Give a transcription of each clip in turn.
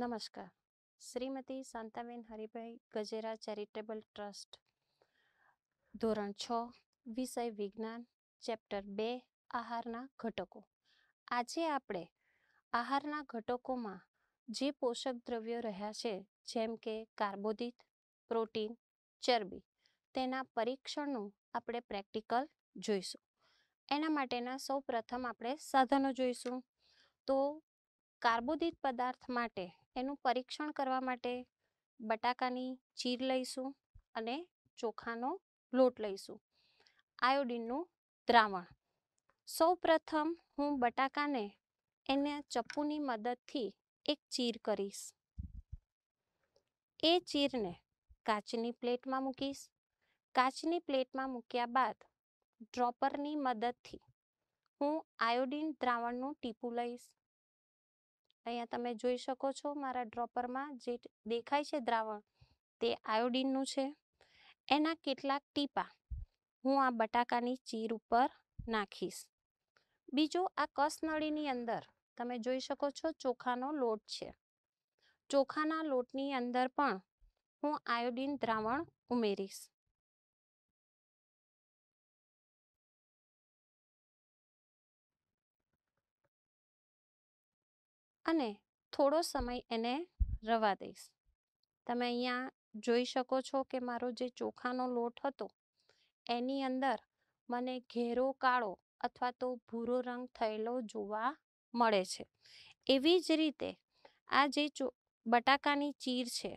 નમસ્કાર Shrimati Shantaben Haribhai Gajera charitable trust ધોરણ છ વિષય વિજ્ઞાન ચેપ્ટર બે આહારના ઘટકો આજે આપણે આહારના ઘટકોમાં જે પોષક દ્રવ્યો રહ્યા છે જેમ કે કાર્બોદિત પ્રોટીન ચરબી તેના પરીક્ષણનું આપણે પ્રેક્ટિકલ જોઈશું એના માટેના સૌ પ્રથમ આપણે સાધનો જોઈશું તો કાર્બોદિત પદાર્થ માટે એનું પરીક્ષણ કરવા માટે બટાકાની ચીર લઈશું અને ચોખાનો લોટ લઈશું આયોડીનનું દ્રાવણ સૌ પ્રથમ હું બટાકાને એને ચપ્પુની મદદથી એક ચીર કરીશ એ ચીરને કાચની પ્લેટમાં મૂકીશ કાચની પ્લેટમાં મૂક્યા બાદ ડ્રોપરની મદદથી હું આયોડિન દ્રાવણનું ટીપું લઈશ અહીંયા તમે જોઈ શકો છો મારા ડ્રોપરમાં જે દેખાય છે દ્રાવણ તે આયોડીનનું છે એના કેટલાક ટીપા હું આ બટાકાની ચીર ઉપર નાખીશ બીજો આ કસનળીની અંદર તમે જોઈ શકો છો ચોખાનો લોટ છે ચોખાના લોટની અંદર પણ હું આયોડીન દ્રાવણ ઉમેરીશ અને થોડો સમય એને રવા દઈશ તમે અહીંયા જોઈ શકો છો કે મારો જે ચોખાનો લોટ હતો એની અંદર મને ઘેરો કાળો અથવા તો ભૂરો રંગ થયેલો જોવા મળે છે એવી જ રીતે આ જે બટાકાની ચીર છે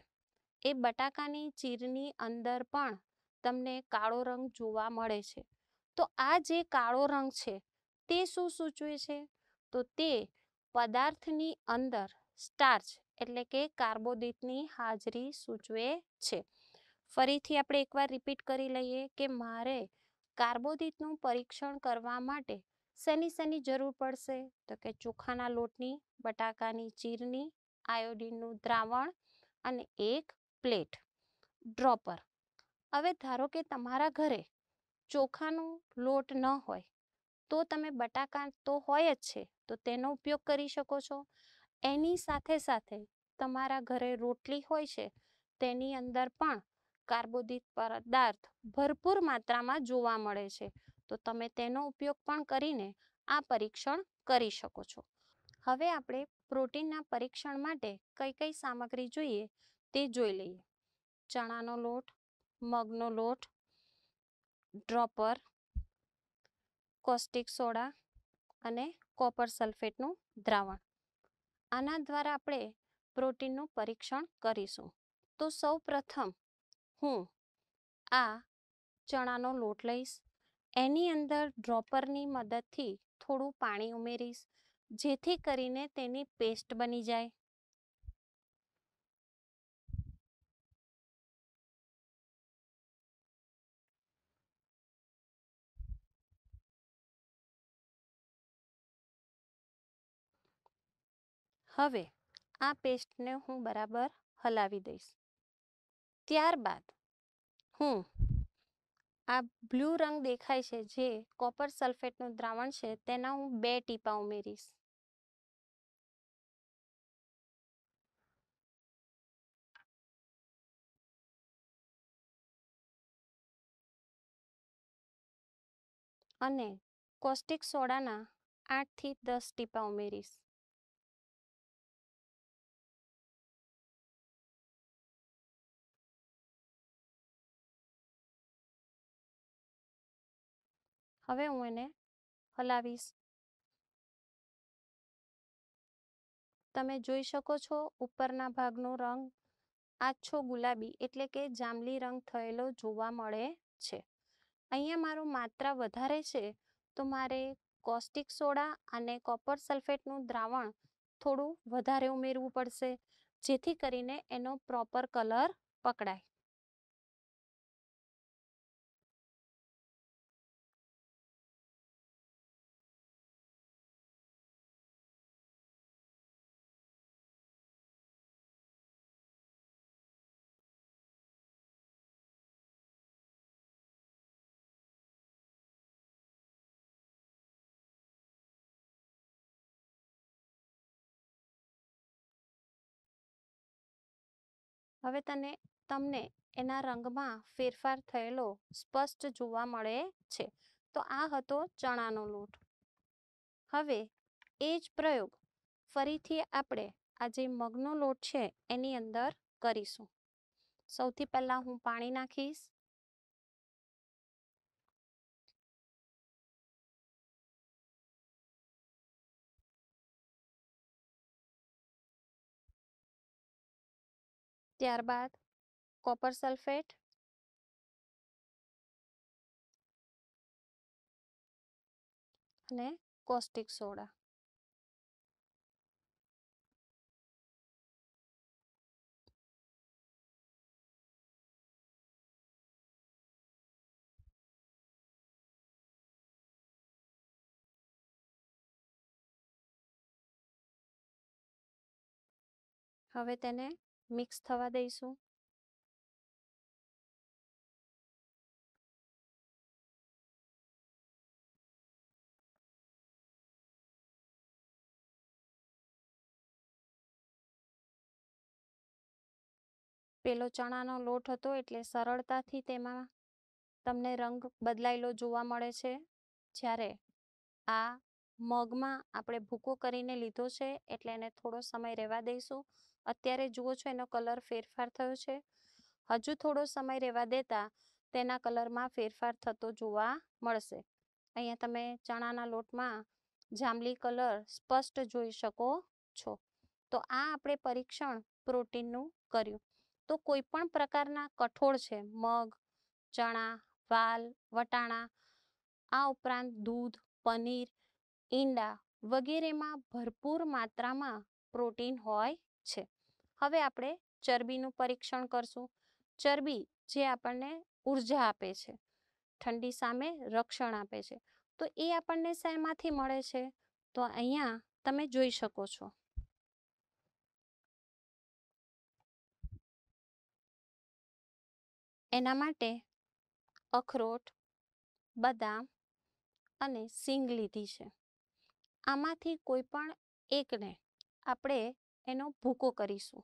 એ બટાકાની ચીરની અંદર પણ તમને કાળો રંગ જોવા મળે છે તો આ જે કાળો રંગ છે તે શું સૂચવે છે તો તે પદાર્થની અંદર સ્ટાર્ચ એટલે કે કાર્બોદિતની હાજરી સૂચવે છે ફરીથી આપણે એકવાર રિપીટ કરી લઈએ કે મારે કાર્બોદિતનું પરીક્ષણ કરવા માટે શેની શેની જરૂર પડશે તો કે ચોખાના લોટની બટાકાની ચીરની આયોડિનનું દ્રાવણ અને એક પ્લેટ ડ્રોપર હવે ધારો કે તમારા ઘરે ચોખાનો લોટ ન હોય તો તમે બટાકા તો હોય જ છે તો તેનો ઉપયોગ કરી શકો છો એની સાથે સાથે તમારા ઘરે રોટલી હોય છે તેની અંદર પણ કાર્બોદિત પદાર્થ ભરપૂર માત્રામાં જોવા મળે છે તો તમે તેનો ઉપયોગ પણ કરીને આ પરીક્ષણ કરી શકો છો હવે આપણે પ્રોટીનના પરીક્ષણ માટે કઈ કઈ સામગ્રી જોઈએ તે જોઈ લઈએ ચણાનો લોટ મગનો લોટ ડ્રોપર કોસ્ટિક સોડા અને કોપર સલ્ફેટનું દ્રાવણ આના દ્વારા આપણે પ્રોટીનનું પરીક્ષણ કરીશું તો સૌ પ્રથમ હું આ ચણાનો લોટ લઈશ એની અંદર ડ્રોપરની મદદથી થોડું પાણી ઉમેરીશ જેથી કરીને તેની પેસ્ટ બની જાય હવે આ પેસ્ટને હું બરાબર હલાવી દઈશ ત્યારબાદ હું આ બ્લુ રંગ દેખાય છે જે કોપર સલ્ફેટનું દ્રાવણ છે તેના હું બે ટીપા ઉમેરીશ અને કોસ્ટિક સોડાના આઠથી દસ ટીપા ઉમેરીશ હવે હું એને હલાવીશ તમે જોઈ શકો છો ઉપરના ભાગનો રંગ આછો ગુલાબી એટલે કે જાંબલી રંગ થયેલો જોવા મળે છે અહીંયા મારું માત્રા વધારે છે તો મારે કોસ્ટિક સોડા અને કોપર સલ્ફેટનું દ્રાવણ થોડું વધારે ઉમેરવું પડશે જેથી કરીને એનો પ્રોપર કલર પકડાય હવે તને તમને એના રંગમાં ફેરફાર થયેલો સ્પષ્ટ જોવા મળે છે તો આ હતો ચણાનો લોટ હવે એ જ પ્રયોગ ફરીથી આપણે આ જે મગનો લોટ છે એની અંદર કરીશું સૌથી પહેલાં હું પાણી નાખીશ ત્યારબાદ કોપર સલ્ફેટ અને કોસ્ટિક સોડા હવે તેને મિક્સ થવા દઈશું પેલો ચણાનો લોટ હતો એટલે સરળતાથી તેમાં તમને રંગ બદલાયેલો જોવા મળે છે જ્યારે આ મગમાં આપણે ભૂકો કરીને લીધો છે એટલે એને થોડો સમય રહેવા દઈશું અત્યારે જુઓ છો એનો કલર ફેરફાર થયો છે હજુ થોડો સમય રહેવા દેતા તેના કલરમાં ફેરફાર થતો જોવા મળશે અહીંયા તમે ચણાના લોટમાં જાંબલી કલર સ્પષ્ટ જોઈ શકો છો તો આ આપણે પરીક્ષણ પ્રોટીનનું કર્યું તો કોઈ પણ પ્રકારના કઠોળ છે મગ ચણા વાલ વટાણા આ ઉપરાંત દૂધ પનીર ઈંડા વગેરેમાં ભરપૂર માત્રામાં પ્રોટીન હોય છે હવે આપણે ચરબીનું પરીક્ષણ કરશું ચરબી જે આપણને ઉર્જા આપે છે ઠંડી સામે રક્ષણ આપે છે તો એ આપણને શેમાંથી મળે છે તો અહીંયા તમે જોઈ શકો છો એના માટે અખરોટ બદામ અને સિંગ લીધી છે આમાંથી કોઈ પણ એકને આપણે એનો ભૂકો કરીશું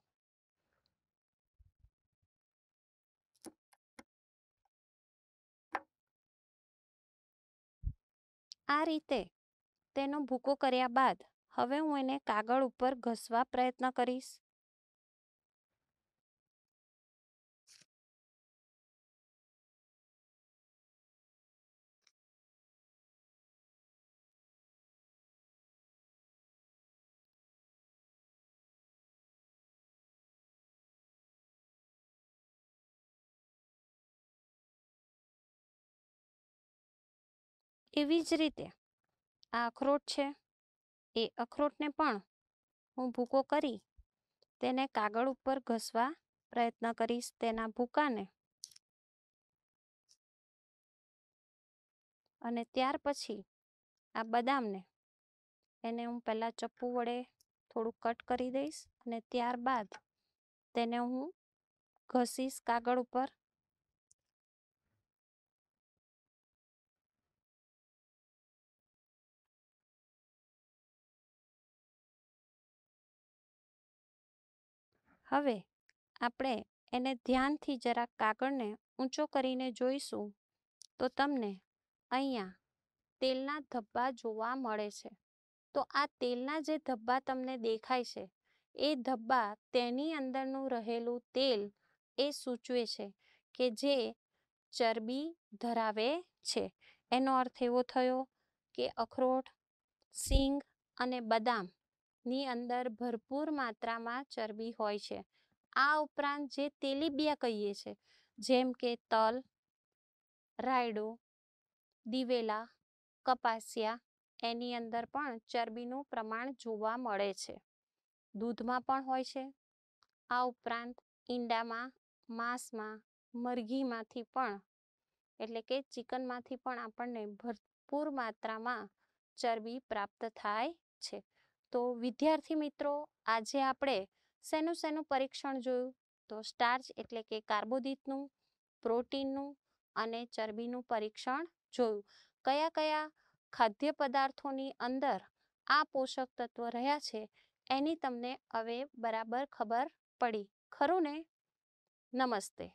આ રીતે તેનો ભૂકો કર્યા બાદ હવે હું એને કાગળ ઉપર ઘસવા પ્રયત્ન કરીશ એવી જ રીતે આ અખરોટ છે એ અખરોટને પણ હું ભૂકો કરી તેને કાગળ ઉપર ઘસવા પ્રયત્ન કરીશ તેના ભૂકાને અને ત્યાર પછી આ બદામને એને હું પહેલાં ચપ્પુ વડે થોડું કટ કરી દઈશ અને ત્યારબાદ તેને હું ઘસીશ કાગળ ઉપર હવે આપણે એને ધ્યાનથી જરા કાગળને ઊંચો કરીને જોઈશું તો તમને અહીંયા તેલના ધબ્બા જોવા મળે છે તો આ તેલના જે ધબ્બા તમને દેખાય છે એ ધબ્બા તેની અંદરનું રહેલું તેલ એ સૂચવે છે કે જે ચરબી ધરાવે છે એનો અર્થ એવો થયો કે અખરોટ સિંગ અને બદામ ની અંદર ભરપૂર માત્રામાં ચરબી હોય છે આ ઉપરાંત જે તેલીબિયા કહીએ છીએ જેમ કે તલ રાયડો દિવેલા કપાસિયા એની અંદર પણ ચરબીનું પ્રમાણ જોવા મળે છે દૂધમાં પણ હોય છે આ ઉપરાંત ઈંડામાં માંસમાં મરઘીમાંથી પણ એટલે કે ચિકનમાંથી પણ આપણને ભરપૂર માત્રામાં ચરબી પ્રાપ્ત થાય છે તો વિદ્યાર્થી મિત્રો આજે આપણે શેનું શેનું પરીક્ષણ જોયું તો સ્ટાર્ચ એટલે કે કાર્બોદિતનું પ્રોટીનનું અને ચરબીનું પરીક્ષણ જોયું કયા કયા ખાદ્ય પદાર્થોની અંદર આ પોષક તત્વો રહ્યા છે એની તમને હવે બરાબર ખબર પડી ખરું ને નમસ્તે